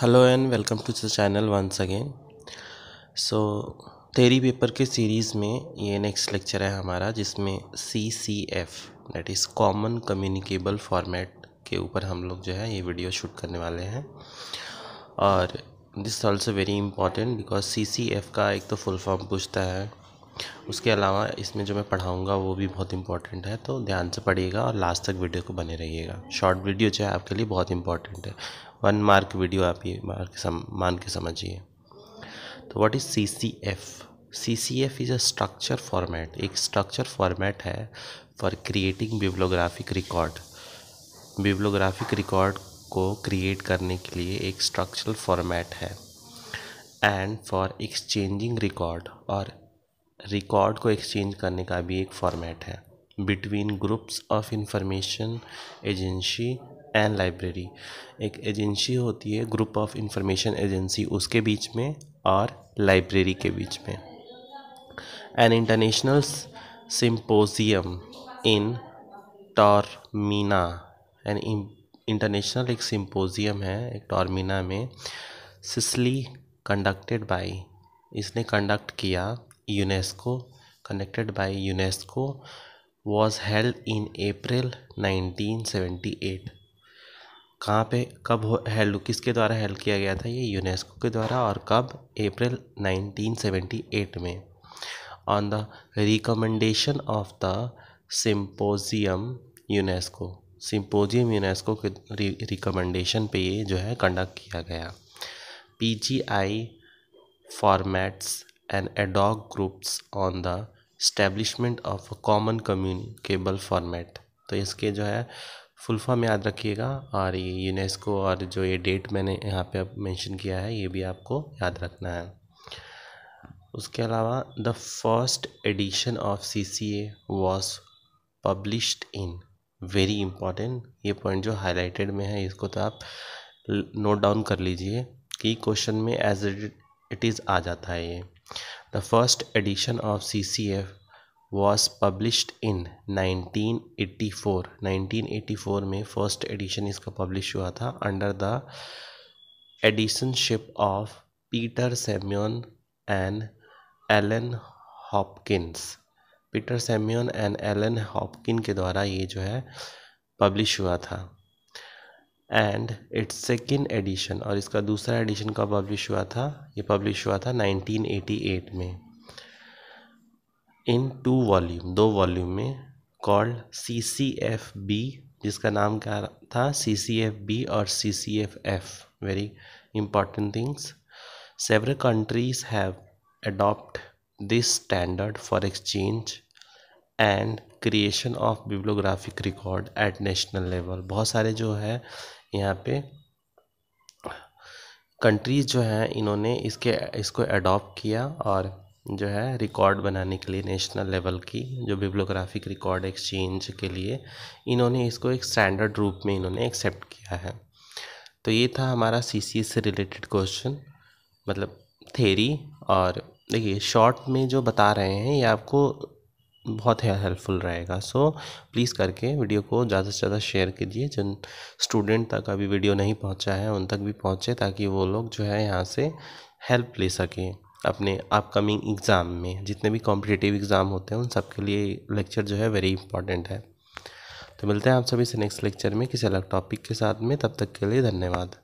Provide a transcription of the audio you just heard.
hello and welcome to the channel once again so theory paper के series में ये next lecture है हमारा जिसमें C C F that is common communicable format के ऊपर हम लोग जो है ये वीडियो शूट करने वाले हैं और this also very important because C C F का एक तो फुल फॉर्म पूछता है उसके अलावा इसमें जो मैं पढ़ाऊँगा वो भी बहुत इंपॉर्टेंट है तो ध्यान से पढ़िएगा और लास्ट तक वीडियो को बने रहिएगा शॉर्ट वीडियो जो है आपके लिए बहुत इंपॉर्टेंट है वन मार्क वीडियो आप ये मार्क सम, मान के समझिए तो what is C C F C C F is a structure format एक स्ट्रक्चर फॉर्मेट है for creating bibliographic record bibliographic record को क्रिएट करने के लिए एक स्ट्रक्चरल फॉर्मेट है एंड फॉर एक्सचेंजिंग रिकॉर्ड और रिकॉर्ड को एक्सचेंज करने का भी एक फॉर्मेट है between groups of information agency and library एक एजेंसी होती है ग्रुप ऑफ इंफॉर्मेशन एजेंसी उसके बीच में और लाइब्रेरी के बीच में an international symposium in Taormina an international एक सिंपोजियम है एक टॉर्मीना में सिसली कंडक्टेड बाय इसने कंडक्ट किया by connected was held in April nineteen seventy 1978 कहाँ पे कब हो हेल्ड किसके द्वारा हेल्ड किया गया था ये यूनेस्को के द्वारा और कब अप्रैल 1978 में on the recommendation of the symposium UNESCO symposium UNESCO के रिकमेंडेशन पे ये जो है कंडक्ट किया गया P G I formats and ad hoc groups on the of a common communicable format तो इसके जो है फुल फॉर्म याद रखिएगा और ये यूनेस्को और जो ये डेट मैंने यहाँ पे मेंशन किया है ये भी आपको याद रखना है उसके अलावा the first edition of C C A was published in very important ये पॉइंट जो हाईलाइटेड में है इसको तो आप नोट डाउन कर लीजिए कि क्वेश्चन में एज इट इज़ आ जाता है ये The first edition of CCF was published in 1984 1984 में फर्स्ट एडिशन इसका पब्लिश हुआ था under the editorship of Peter Simmons and Alan Hopkins Peter Simmons and Alan Hopkin के द्वारा ये जो है पब्लिश हुआ था एंड इट्स सेकेंड एडिशन और इसका दूसरा एडिशन कब पब्लिश हुआ था ये पब्लिश हुआ था 1988 में इन टू वॉल्यूम दो वॉल्यूम में called C C F B जिसका नाम क्या था सी सी एफ बी और C C F F very important things several countries have adopt this standard for exchange and creation of bibliographic record at national level बहुत सारे जो है यहाँ पे कंट्रीज़ जो हैं इन्होंने इसके इसको एडॉप्ट किया और जो है रिकॉर्ड बनाने के लिए नेशनल लेवल की जो बिब्लोग्राफिक रिकॉर्ड एक्सचेंज के लिए इन्होंने इसको एक स्टैंडर्ड रूप में इन्होंने एक्सेप्ट किया है तो ये था हमारा सी से रिलेटेड क्वेश्चन मतलब थेरी और देखिए शॉर्ट में जो बता रहे हैं ये आपको बहुत हेल्पफुल रहेगा सो प्लीज़ करके वीडियो को ज़्यादा से ज़्यादा शेयर कीजिए जिन स्टूडेंट तक अभी वीडियो नहीं पहुंचा है उन तक भी पहुंचे ताकि वो लोग जो है यहाँ से हेल्प ले सकें अपने अपकमिंग एग्ज़ाम में जितने भी कॉम्पिटिटिव एग्ज़ाम होते हैं उन सब के लिए लेक्चर जो है वेरी इंपॉर्टेंट है तो मिलते हैं आप सभी से नेक्स्ट लेक्चर में किसी अलग टॉपिक के साथ में तब तक के लिए धन्यवाद